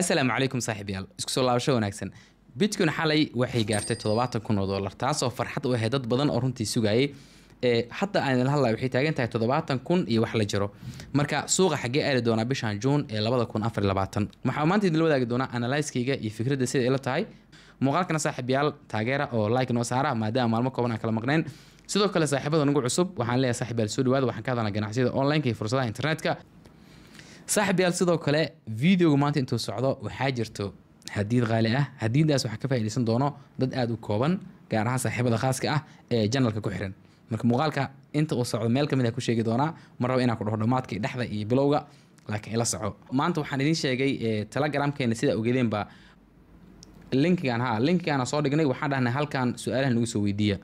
asalaamu calaykum saaxiibyaal isku soo laabasho wanaagsan bitcoin xalay waxay gaartay toddobaatan kun oo doolar taasoo farxad u ahayd dad badan oo runtii sugayay ee hadda aanila hadla waxay taagan tahay toddobaatan kun iyo wax la jiro marka suuqa xaggee aadi doonaa bishan juun ee labada kun afar labaatan waxaa maanta idinla wadaagi doonaa analyskeyga iyo fikradda sida ila tahay muuqaalkana saaxiibyaal taageera oo like noo saara maadaama maalmo kooban aan kala maqnayn sidoo kale saaxiibada nagu cusub waxaan leeyahay saaxiibyaal soo dhawaada waxaan ka hadalnaa ganacsiyada online iyo fursadaha internetka saaxibayaal sidoo kale videoga maanta intuu socdo waxaa jirto hadiid qaali ah hadiidaas waxaa ka faa'idaysan doono dad aada u kooban gaar ahaan saaxiibada khaaska ah ee janalka ku xiran marka muuqaalka inta uu socdo meel kamid a ah ku sheegi doonaa ma rabo inaan ku dhaho dhammaadkii dhexda iyo bilowga laakiin ila soco maanta waxaan idiin sheegay telegramkeena sidaa ogedeen linkigan ha linkigaana soo dhignay waxaan dhahnay halkan su-aalaha nagu soo weydiiya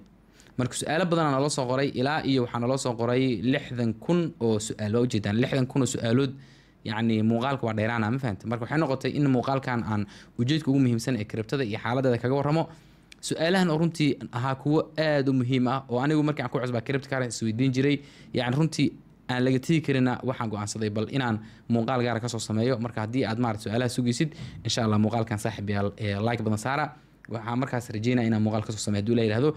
marka su-aalo badana naloo soo qoray ilaa iyo waxaa naloo soo qoray lixdan kun oo su-aal waa ujeedaan lixdan kun oo su-aalood yacni muuqaalka waa dheeraana ma fahamta marka waxay noqotay in muuqaalkan aan ujeedka ugu muhiimsan ee kribtada iyo xaaladeeda kaga warramo su-aalahan oo runtii ahaa kuwo aada u muhiim ah oo anigu markii aan ku cusbaa cribta isweydiin jiray yacni runtii aan laga tigi karina waxaan go-aansaday bal inaan muuqaal gaara ah kasoo sameeyo marka haddii aad maarata su-aalaha sugaysid insha allah muuqaalkan saaxib ee like badan saara waxaa markaas rajeynaya inaan muuqaal kasoo sameeyo haduu la yihahdo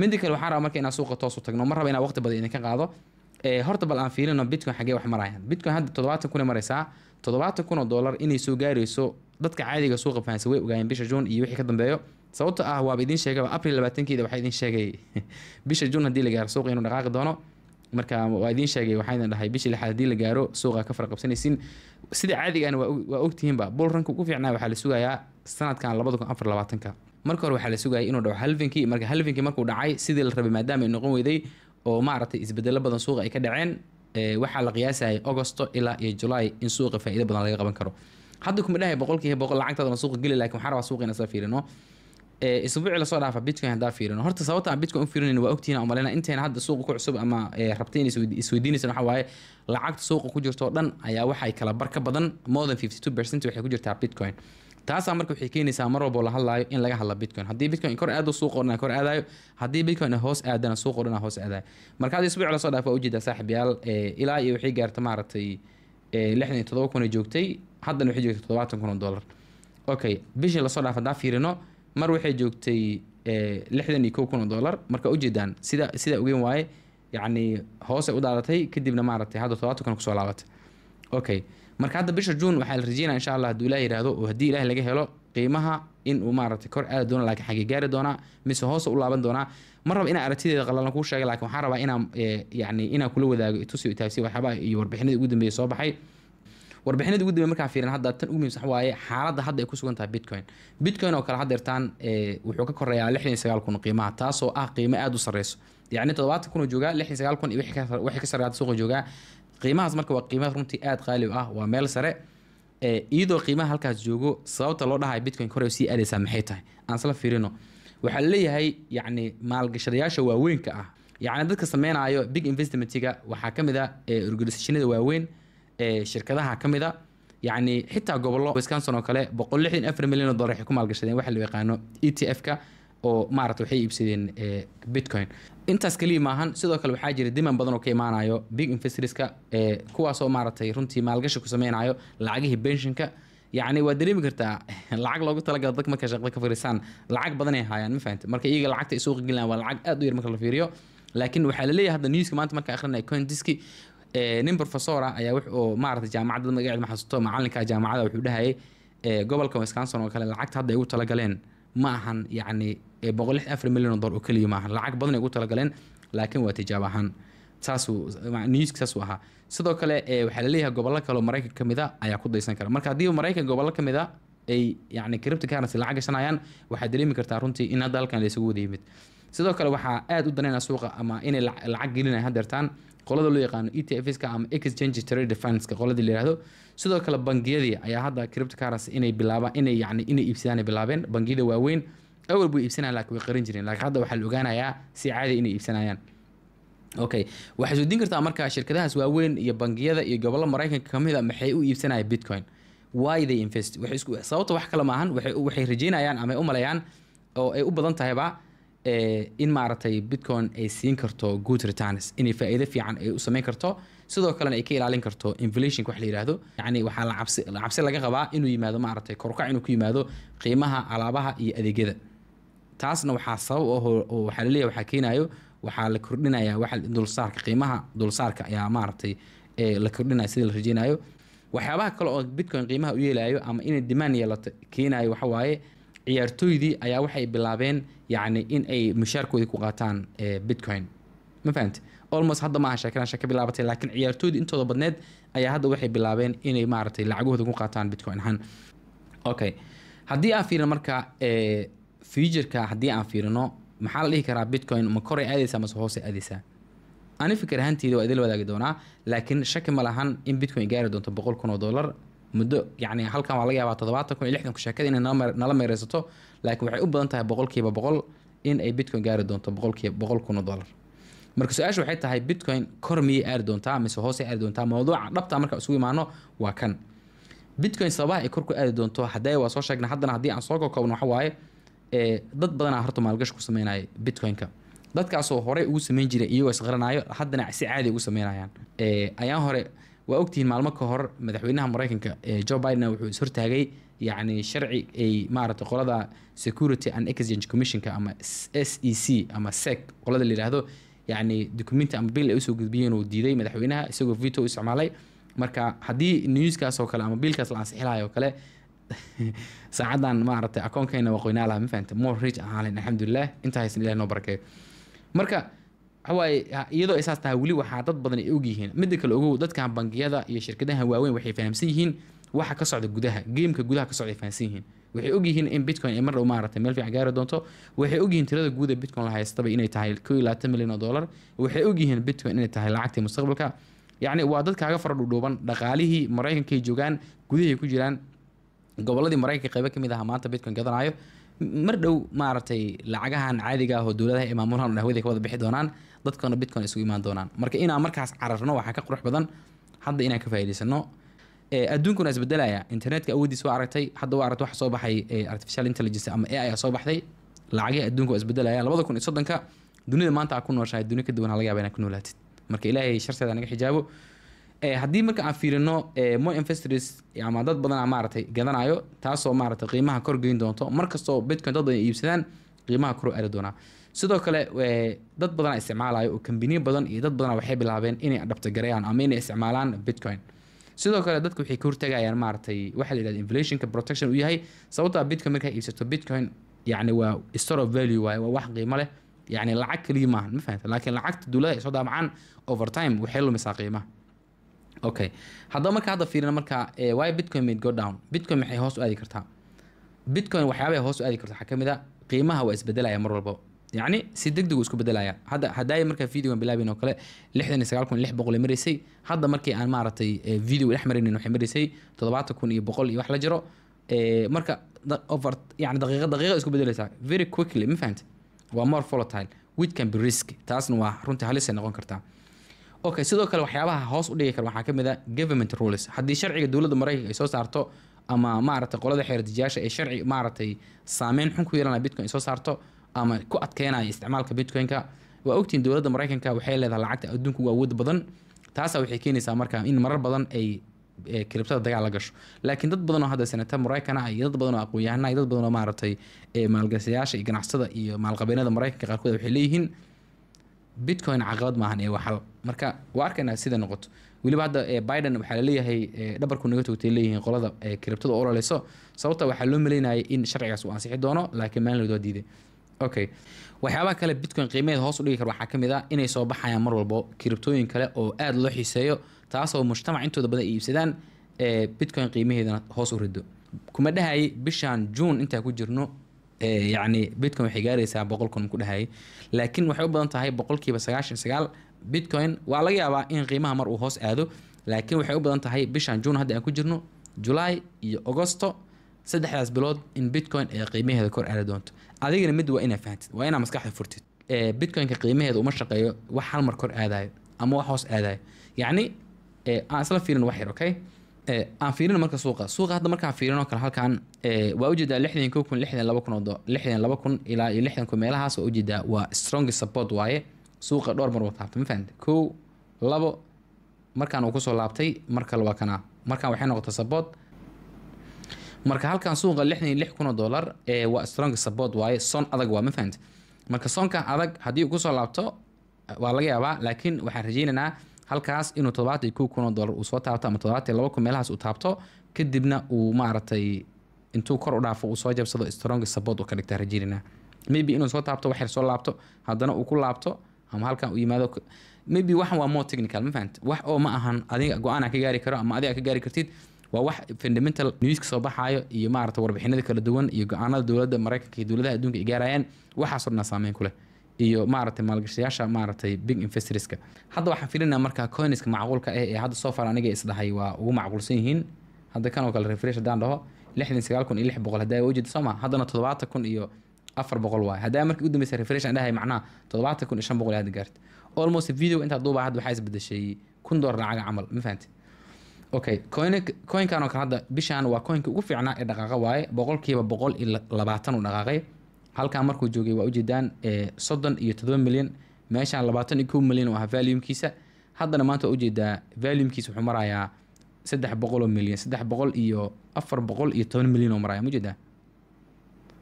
mindi kale waxaan rabaa marka inaan suuqa toosu tagno ma raba inaan waqti badan idinka qaado Eh, horta bal aan fiilino bitcoin xagee wax marayaan bitcoin hadda toddobaatan kuna maraysaa toddobaatan kun oo dollar inay soo gaarayso dadka caadiga suuqa fahansan way ogaayeen bisha juun iyo wixii ka dambeeyo sababta ah waaba idiin sheegaba april labaatankeeda waxaa idiin sheegay bisha juun haddii la gaaro suuqa inuu dhaqaaqi doono marka waa idiin sheegay waxaa dhahay bishii lixaad haddii la gaaro suuqa ka farqabsanaysiin sida caadigaana waa ogtihiinba bull ugu fiicnaa waxaa la sugayaa sanadkan labada kun afar labaatanka marka hore waxaa la sugayay inuu dhaco halvinkii marka halvinkii markuu dhacay sidii la rabay maadaama ay noqon weyday oo maaragtay isbedelo badan suuqa ay ka dhaceen waxaa la qiyaasayay augosto ilaa iyo july in suuqa faa-iido badan laga qaban karo hadda kuma dhahay boqolkiiba boqol lacagtaadana suuqa geli lakin waxaa rabaa suuqa in fiirino isbuuci lasoo dhaafa bitcoin haddaan fiirino horta sababta aan bitcoin u fiirinayn waa ogtihin aan maleyna intayna hadda suuqa ku cusub ama rabtay inay isweydiinaysan waxaa waaye lacagta suuqa ku jirto dhan ayaa waxay kala bar badan more than fifty two percent waxay ku jirtaa bitcoin taasaa marka waxay keenaysaa mar walba la hadlaayo in laga hadla bitcoin haddii bitcoin kor aado suuqoo dhan kor aadayo haddii bitcoin hoos aadana suuqoo dhan hoos aadayo marka hadda isbuuc lasoo dhaaf waa ujeedaa saaxib eh, ilaa iyo waxay gaarta maaragtay eh, lixdan iyo todoba kun joogtay haddana waxay joogtay todobaatan kun dollar okay bishii lasoo dhaaf haddaan fiirino mar waxay joogtay eh, lixdan iyo kow kun dollar marka ujeedaan sida sida ogeyn waaye yacni hoosay u daadatay kadibna maaragtay hadda todobaatan kun kusoo laabatay okay marka hadda bisha juun waxaa la rajeynaya insha allah haduu ilaah yihahdo oo haddii ilaah laga helo qiimaha inuu maaragtay kor aadi doono lakiin xagee gaari doonaa mise hoosa u laaban doonaa ma raba inaa aragtideeda qalalan kuu sheega lakin waxaan rabaa inaa eh, yani inaan kula wadaago tusi taagsi waxyaabaa iyo warbixinadii ugu dambeeyay soo baxay warbixinada ugu dambey markaa fiirin hadda tan ugu muhiimsan waaye xaaladda hadda ay ku sugan tahay bitcoin bitcoin oo kale had eh, wuxuu ka koreeyaa lixdan sagaal kun qiimaha taasoo ah qiimo aada u sarreyso yacni toddobaatan kun oo joogaa lixdan sagaal kun iyo wixii ka sarreeya suuqa joogaa qiimahaas marka waa qiimaa runtii aada qaali u ah waa meel sare iyadoo qiimaha halkaas joogo sababta loo dhahay bitcoin hore sii aadaysaa maxay tahay aan isla waxaa leeyahay yacni maalgashadayaasha waaweynka ah yacni dadka sameynaayo big investmentiga waxaa ka mid a ah, organisationada waaweyn shirkadaha ka mid a ah. yacni xitaa gobollo wisconson oo kale boqol lixdan afar milyan oo dollar waxay ku maalgashadeen waxa loo yaqaano e t f-ka oo maarata waxay iibsadeen eh, bitcoin intaas keliya maahan sidoo kale waxaa jira diman badan oo ka imaanayo big investorska eh, kuwaasoo maaragtay runtii maalgashi ku sameynayo lacagihii benshinka yacni waa dareemi kartaa eh, lacag loogu talagalo dadka marka shaqda ka fariisaan lacag badanay haayaan ma fahamte marka iyaga lacagta ay suuqa gelinayan waa lacag aad u yar marka la fiiriyo laakiin waxaa la hadda newska maanta marka akhrinaya coindiski nin professor ah ayaa wuxuu maaragtay jaamacadda magaceed ma macalinka jaamacada wuxuu dhahayay gobolka wisconsin oo kale lacagta hadda ay ugu talagaleen ma ahan yacni milyan dolar oo keliya maaha lacag badan ay ugu talagaleen laakiin waa tijaabo ahaan saasnewsk saasuu ahaa sidoo kale waxaa laleeyahay gobollo kaleoo maraykan ka ah ayaa ku daysan kara marka haddiiba maraykan gobollo ka ah ay yacni cripti currency lacag gashanayaan waxaa dareemi kartaa runtii in hadda halkan la wada yimid sidoo kale waxaa aada u danayna suuqa ama inay lacag gelinaya hadeertaan qolada loo yaqaano e t fska ama exchange trade finska qoladii layihahdo sidoo kale bangiyadii ayaa hadda crypto inay bilaabaan inay yani inay iibsadaan bilaabeen bangiyada waaweyn awal buu iibsanayan lakin way qarin jireen lakiin hadda waxaa la ogaanayaa si caadi inay iibsanayaan okay waxaad isweydiin kartaa marka shirkadahaas waaweyn iyo bangiyada iyo gobollo mareykanka kamid a ah maxay u iibsanayaan bitcoin why they invest sababta wax kale maahan waxay rajeynayaan ama ay u maleeyaan oo ay u badan tahayba in maaragtay bitcoin ay siin karto good returns inay faa fiican ay u sameyn karto sidoo kalena ay ka ilaalin karto inflation wax la yihahdo yani waxaa lacabsi laga qabaa inuu yimaado maaragtay korukac inuu ku yimaado qiimaha alaabaha iyo adeegyada taasna waxaa sabab ah oo waxaa laleeyahy waxaa keenayo waxaa la kordhinayaa waxa dulsaarka qiimaha dulsaarka ayaa maaragtay la kordhinaya sidii la rajeynayo waxyaabaha kale oo bitcoin qiimaha u yeelayo ama inay demand yeelato keenayo waxawaaye ciyaartooydii ayaa waxay bilaabeen yacni in ay mushaarkoodii ku qaataan eh, bitcoin ma fahamti olmost hadda maaha sheekadaan sheeka bilaabatay laakiin ciyaartooydii intooda badneed ayaa hadda waxay bilaabeen inay maaragtay lacagahooda ku qaataan bitcoin ahaan okay haddii aan fiirino marka eh, futureka haddii aan fiirino maxaa la dhihi karaa bitcoin ma koray aadeysaa mase hoose aadeysaa ani fikir ahaanteyda waa idil wadaagi doonaa laakiin shaki ma lahan in bitcoin gaari doonto boqol kun oo dollar muddo yani halkan waa laga yaabaa todobaatan kun iyo lixdan kun sheekada inay nala meereysato laakiin waxay u badan tahay boqolkiiba boqol in ay bitcoin gaari doonto boqolkiiba boqol kun oo dollar marka su-aasha waxay tahay bitcoin kor miyay aari doontaa mise hoosay aari doontaa mawduuca dhabta markaan isugu imaano waa kan bitcoin sababaha ay kor ku aadi doonto hadee waa soo sheegnay haddana haddii aan soo kokoobno waxa waaye dad badanaa horta maalgashi ku sameynaya bitcoinka dadkaasoo horey ugu sameyn jiray iyagoo isqaranaayo haddana si caadi ugu sameynayaan ayaan hore waa ogtihiin maalmo ka hor madaxweynaha mareykanka jo biden wuxuu ishortaagay yacni sharci ay maarata qolada security and exchange commissionka ama s e c ama sec qolada la yihahdo yacni documenti ama bill ay usoo gudbiyeen uu diiday madaxweynaha isagoo veto u isticmaalay marka haddii newskaas oo kale ama biilkaas la ansixilaayo kale saacadan maaragtay akoonkayna waqoynaa ma fahanta more rich aan alxamdulilah intaa haysan noo barakeeyo marka waxawaaye iyadoo isaas tahay weli waxaa dad badan ay ogyihiin midda kale ogow dadkan bangiyada iyo shirkadaha waaweyn waxay fahamsan yihiin waxa ka socda gudaha geemka gudaha ka socda fahamsan yihiin waxay ogyihiin in bitcoin ay mardhow maaragtay meel fiican gaari doonto waxay ogyihiin tirada guuda bitcoin la haystaba inay tahay koo milyan oo dollar waxay ogyihiin bitcoin inay tahay lacagtii mustaqbalka yacni waa dad kaaga fara dhudhuuban dhaqaalihii maraykankay joogaan gudahay ku jiraan gobolladii maraykanka qaybo ka mid aha maanta bitcoin gadanaayo mar dhow maaragtay lacagahan caadiga ah oo dowladaha ee maamulaan dhahwadi ka wada bixi doonaan dadkana bitcoin isugu imaan doonaan marka inaan markaas cararno waxaa ka qurux badan hadda inaan ka faa'iidaysano adduunkuna isbedelaya internetka awoodiis waa aragtay hadda waa aragtay waxa soo baxay artificial intelligence ama a i soo baxday lacagihii adduunka waa isbedelaya labada kun iyo soddonka dunida maanta aa ku nooshahay dunia ka duwan ha laga yaba inaa ku noolaatid marka ilaahay sharteeda naga xijaabo haddii marka aan fiirino mo investors ama dad badan maaratay gadanayo taasoo maarata qiimaha kor geyn doonto markastoo bitcoin dad badan iibsadaan qiimaha koroo aari doonaa sidoo kale dad badan isticmaalayo oo kambaniyo badan iyo dad badan waxay bilaabeen inay adhabtagareeyaan ama inay isticmaalaan bitcoin sidoo kale dadka waxay ka hortagayaan maaratay waxaa la yihahda inflationka protection uu yahay sababtaa bitcoin markaa iibsato bitcoin yacni waa store of value waaye waa wax qiimo leh yani lacag keliya maahan ma fahanta laakiin lacagta duulada ay soo daamacaan over time waxay lumisaa qiimaha okay haddaba marka hadda fiirina markaa eh, why bitcoin made go down bitcoin maxay hoos u aadi kartaa bitcoin waxyaabay hoos u aadi karta waxaa ka mid a ah, qiimaha waa isbedelaya mar walbo yacni si deg deg uu isku bedelaya hadda hadaaye markaa videogan bilaabin oo kale lixdan iyo sagaal kun lix boqol ay maraysay hadda markii aan maaragtay eh, video dhex maraynin waxay maraysay toddobaatan kun iyo boqol iyo wax la jiro eh, marka over yani daqiiqa daqiiqa isku bedeleysaa very quickly ma fahanta waa more volatile with can be risk taasna waa runtii halisay noqon kartaa okay sidoo kale waxyaabaha hoos u dhigi kara waxaa ka mid a ah government rules haddii sharciga dowladda maraykanka ay soo saarto ama maaragtay qolada xeerdijayaasha ee sharci maaragtay saameyn xun ku yeelanaya bitcoin ay soo saarto ama ku adkeynaya isticmaalka bitcoin-ka waa ogtiin dowladda mareykanka waxay leedahay lacagta adduunka ugu awood badan taasa waxay keenaysaa markaa in marar badan ay e, kiribtada dagaal la gasho laakiin dad badanoo hadda senatar maraykana iyo dad badanoo aqoon iyo dad badanoo maaragtay e, maalgashadayaasha iyo ganacsada iyo maalqabeenada mareykanka qaarkood waxay leeyihiin bitcoin caqabad maahan ee waxal marka waa arkaynaa sida noqoto weliba hadda e, biden waxaa laleeyahay dhabarku naga toogtay leeyihiin qolada kiribtada ololeyso sababta waxaa loo maleynayay in sharcigaas uu ansixi doono laakiin maalin loodaa diiday okay waxyaabaha kale bitcoin qiimaheed hoos u dhigi kar waxaa ka mid ah inay soo baxayaan mar walbo kiribtooyin kale oo aad loo xiiseeyo taasoo mujtamac intooda badan ay iibsadaan ee eh, bitcoin qiimaheedana hoos u rido kuma dhahayay bishan juun intaa ku jirno eh, yacni bitcoin waxay gaaraysaa boqol kun ku dhahayay laakiin waxay u badan tahay boqolkiiba sagaashan sagaal bitcoin waa laga yaabaa in qiimaha mar uu hoos aado laakiin waxay u badan tahay bishan juun hadda aan ku jirno julaay iyo agosto saddexdaas bilood in bitcoin ee qiimaheeda kor aari doonto adigana mid waa inaa fahamtid waa inaa maskaxda furtid bitcoinka qiimaheeda uma shaqeeyo wax halmar kor aadayo ama wax hoos aadayo yacni aan isla fiirin wax yar okay aan fiirino marka suuqa suuqa hadda markaan fiirinoo kale halkaan waa ujeedaa lixdan kun lixdan laba kun oo lixdan laba kun ilaa iyo lixdan kun meelahaas waa ujeedaa waa strongest support waaye suuqa dhowr mar wataabtay ma fahamte kow labo markaan uu kusoo laabtay markale waa kanaa markaan waxay noqotay support marka halkan suuqa lixdan iyo lix kun oo dollar ee waa strong support waaye son adag waa ma fahanta marka soonkan adag haddii uu kusoo laabto waa laga yaabaa laakiin waxaan rajeynaynaa halkaas inuu todobaatan iyo kun oo uu soo taabto ama todobaatan laba kun meelahaas uu taabto kadibna uu maaragtay intuu kor u dhaafo uu soo jabsado strong support uu ka dhigtaa rajeynayna maybe inuu soo taabto waxyar soo laabto haddana uu ku laabto ama halkan uu yimaado maybe waxan waa more technical ma fahanta wax oo ma ahan adiga go-aan ka gaari karo ama adiga ka gaari kartid waa wax fundamental newska soo baxaayo iyo maarata warbixinada kala duwan iyo go-aanada dowladda maraykanka iyo dowladaha adduunka ay gaarayaan waxaasoo dhan saameyn ku leh iyo maaragtay maalgashayaasha maaragtay big investorska hadda waxaan filinaa markaa coinska macquulka ah ee hadda soo far aniga isdhahay waa ugu macquulsan yihiin hadda kan oo kale refresh haddaan dhaho lixdan sagaal kun iyo lix boqol haddaa ujeeda soo haddana toddobaatan kun iyo afar boqol waaye haddaa markii u dambeysa refresh aan dhahay macnaha toddobaatan kun iyo shan boqol aad gaarta almost video intaa duubaa hadda waxaa isbedeshay kun dollar lacaga camal ma fahamtid okay coinkan oo kale hadda bishaan waa coinka ugu fiicnaa ee dhaqaaqa waaye boqolkiiba boqol iyo labaatan u dhaqaaqay halkaa markuu joogay waa ujeedaan eh, soddon iyo todoba milyan meeshaan labaatan iyo kow milyan u ahaa valuumkiisa haddana maanta waa ujeedaa valuumkiisa wuxuu marayaa saddex boqoloo milyan saddex boqol iyo afar boqol iyo toban milyan oo maraya maujeedaa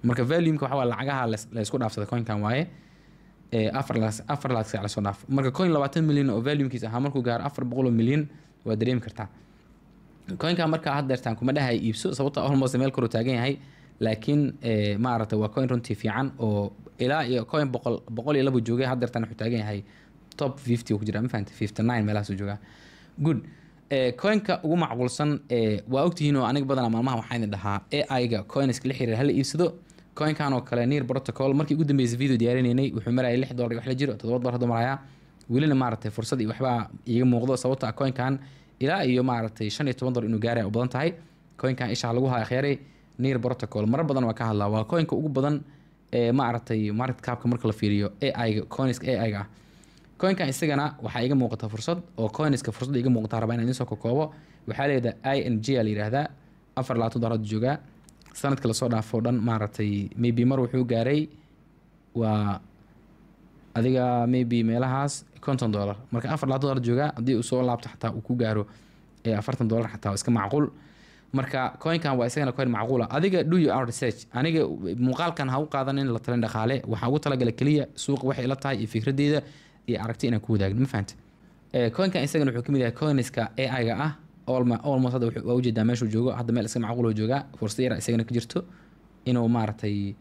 marka valuumka waxaa waay lacagaha laysku dhaafsada coinkan waaye eh, afar laasoo dhaaf marka coin labaatan milyan oo valuumkiisa ahaa markuu gaaro afar boqoloo milyan waa dareemi kartaa coinka marka haddeertaan kuma dhaha iibso sababto ah almost meel koru taagan yahay laakiin eh, maaragtay waa coin runtii fiican oo ilaa iyo coin boqol boqol iyo laba joogay haddeertaan wuxuu taagan yahay top fifty ku jira ma fahanta fifty nine meelahaasu joogaa good eh, coinka ugu macquulsan eh, waa ogtihiin oo aniga badana maalmaha waxaan idin dhahaa ai-ga coiniska la xiriir hala iibsado coinkan oo kale near protocol markii ugu dambeysay video diyaarinaynay wuxuu marayay lix dollar wax la jiro toddoba dollar haduu marayaa welina maaragtay fursad iyo waxbaa iiga muuqdo sababto ah coinkan ilaa iyo maaragtay shan iyo toban dolar inuu gaara u badan tahay koinkan ishaa lagu haya khyaare protocol marar badan waan ka hadlaa waa koinka ugu badan ee maaragtay market capka marka la fiiriyo ai coinska ai-ga isagana waxaa iga muuqata fursad oo coinska fursadda iga muuqata rabaa inaan idinsoo kokoobo waxaa layihahda i n g a la yihahdaa afar labaatan dolarood joogaa sanadka lasoo dhaafo dhan maaragtay maybe mar wuxuu gaaray waa adiga maybe meelahaas konton dolar marka afar laa dolar joogaa haddii uu soo laabto xataa uu ku gaaro afartan dolar xataa iska macquul marka coinkan waa isagana coin macquula adiga do you are research aniga muuqaalkan ha u qaadanin la talin dhaqaale waxaa ugu talagala keliya suuqa waxay la tahay iyo fikradeeda iyo aragti inaan ku wadaagno ma fahanta coinkan isagana wuxuu kamid yahay coiniska a i-ga ah olmos hadda waa ujeedaa meeshuu joogo hadda meel iska macquul joogaa fursad yara isagana ku jirto inuu maaragtay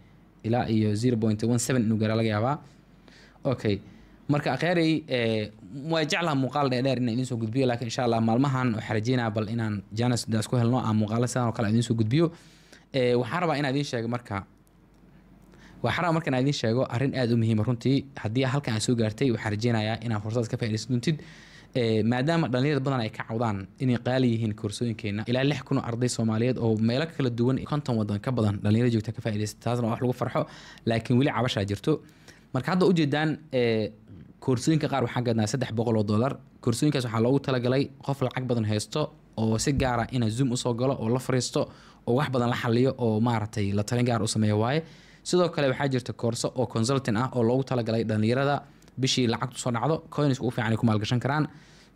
ilaa iyo zero point one seven inuu gaara laga yaabaa okay marka akheerey eh, waa jeclaha muuqaal dheedheer inaan idinsoo gudbiyo lakiin insha allah maalmahan xarajeynaa bal inaan janes ku helno aan muuqaalo sidaan oo kale idinsoo gudbiyo eh, waxaan rabaa inaa idiin sheego marka waxaan rabaa marka inaa idiin sheego arrin aada u muhiima runtii haddii halkan aan soo gaartay waxaan rajeynayaa inaan fursadaas ka faa'idaysan doontid eh, maadaama dhallinyarada badan ay ka cawdaan inay qaali yihiin koorsooyinkeenna ilaa lix kun oo arday soomaaliyeed oo meelo kala duwan konton waddan ka badan dhallinyaro joogta ka faa'idaysata taasna wax lagu farxo laakiin weli cabashaa jirto marka hadda ujeedaan koorsooyinka qaar waxaa gadnaa saddex boqol oo dollar koorsooyinkaas waxaa loogu talagalay qof lacag badan haysto oo si gaara ah ina zoom usoo galo oo la fariisto oo wax badan la xaliyo oo maaragtay la talin gaar u sameeya waaye sidoo kale waxaa jirta koorso oo consultan ah oo loogu talagalay dhalinyarada bishii lacagtu soo dhacdo coins ugu fiican ay ku maalgashan karaan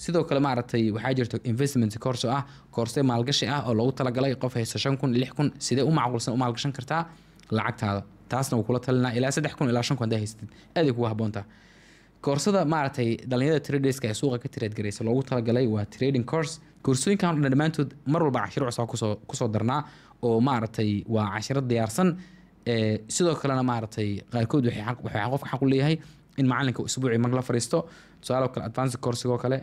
sidoo kale maaragtay waxaa jirta investment koorso ah koorse maalgashi ah oo loogu talagalay qof haysta shan kun lix kun sidee u macquulsan u maalgashan kartaa lacagtaada taasna wuu kula talinaa ilaa saddex kun ilaa shan kun hadday haysatid aaday kugu haboontaa koorsada maaragtay dhalinyarada tradska ee suuqa ka traadgaraysa loogu talagalay waa trading course koorsooyinkan o dhan dhammaantood mar walba cashiro cusub kusoo kusoo darnaa oo maaragtay waa cashiro diyaarsan sidoo kalena maaragtay qaarkood waxay qofka xaq u leeyahay in macalinka usbuuci mag la fadhiisto tusaale kale advance coursigoo kale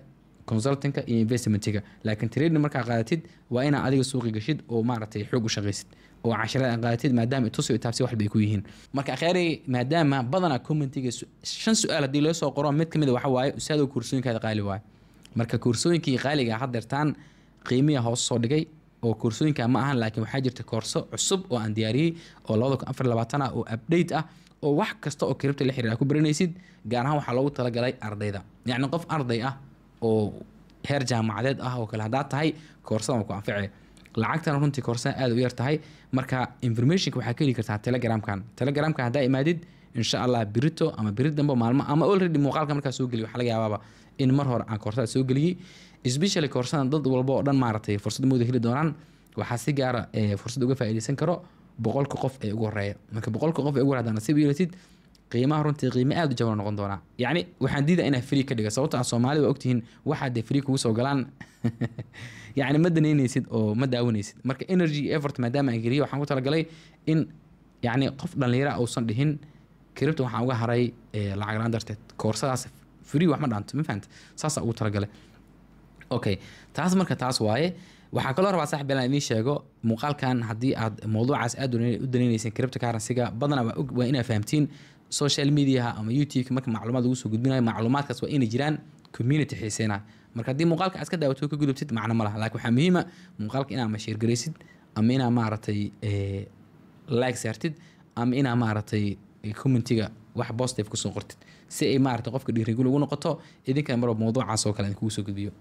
consultinka iyo investmentiga laakiin tradin markaa qaadatid waa inaa adiga suuqi gashid oo maaragtay xoog u shaqaysid oo casharada qaadatid maadaama tusi itaabsi waxba ay ku yihiin marka akheeri maadaama badanaa commentiga shan su-aal haddii loo soo qoro mid ka mid ah waxa waaye usaadoo koorsooyinkaada qaali waaye marka koorsooyinkii qaaliga haddeertaan qiimiya hoos soo dhigay oo koorsooyinka ma ahan laakiin waxaa jirta koorso cusub oo aan diyaariyey oo labada kun afar labaatan oo update ah oo wax kasta oo kiribta la xiriira ku baranaysid gaar ahaan waxaa loogu talagalay ardayda yacni qof arday ah oo heer jaamacadeed ah oo kale hadaad tahay koorsadan ku anficay lacagtana runtii koorsadan aada u yar tahay marka informationka waxaa ka heli kartaa telegramkan telegramka haddaa imaadid insha allah birito ama biri dambe maalmo ama olredy muuqaalka markaa soo geliy waxa laga yaabaaba in mar hore aan koorsada soo geliyey specially koorsadan dad walba oo dhan maaratay fursad mooda heli doonaan waxaa si gaara ah, eh, fursad uga faa'iideysan karo boqolka qof ee ugu horeeya marka boqolka qof ee ugu horey hadaa nasiib yeelatid qiimaha runtii qiimo aada u jabana noqon doonaa yacni waxaan diida inaa free ka dhiga sababto a soomaalida waa ogtihiin waxaad dee free kugu soo galaan yacni ma danaynaysid oo ma daawanaysid marka energy effort maadaama aan geliyo waxaan ku talagalay in yacni qof dhallinyara uusan dhihin kiribta waxaan uga haray eh, lacag darteed koorsadaas free wax ma dhaanto ma fahamta saasaa ugu talagalay okay taas marka taas waaye waxaa kaloo rabaa saaxib beelan idiin sheego muuqaalkan haddii aad mowduucaas aad u danaynayseen kiribta karansiga badanaa waa inaa fahamtiin social mediaha ama youtubeka marka macluumaad lagu soo gudbinayo macluumaadkaas waa inay jiraan community xiiseynaha marka haddii muuqaalka aad ka daawato ka gudubtid macno ma laha lakin waxaa muhiima ah muuqaalka inaa ma sheergaraysid ama inaa maaragtay eh, like saartid ama inaa maaragtay eh, commentiga wax bostef kusoo qortid si ay maarata qofka dhiirigul ugu noqoto idinkana marba mawduucaas oo kale aan soo gudbiyo